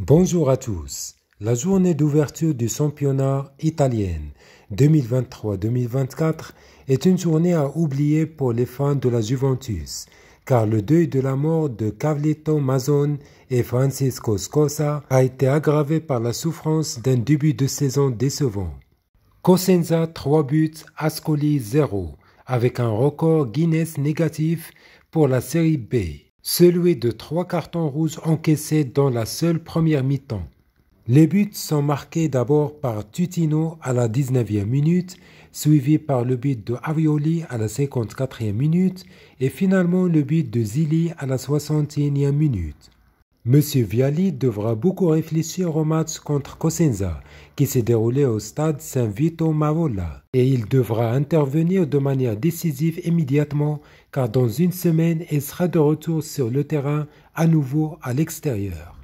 Bonjour à tous. La journée d'ouverture du championnat italien 2023-2024 est une journée à oublier pour les fans de la Juventus, car le deuil de la mort de Carlito Mazzone et Francisco Scossa a été aggravé par la souffrance d'un début de saison décevant. Cosenza 3 buts, Ascoli 0, avec un record Guinness négatif pour la série B celui de trois cartons rouges encaissés dans la seule première mi-temps. Les buts sont marqués d'abord par Tutino à la 19e minute, suivi par le but de Avioli à la 54e minute et finalement le but de Zili à la 61e minute. Monsieur Viali devra beaucoup réfléchir au match contre Cosenza, qui s'est déroulé au stade Saint-Vito Mavola, et il devra intervenir de manière décisive immédiatement, car dans une semaine, il sera de retour sur le terrain à nouveau à l'extérieur.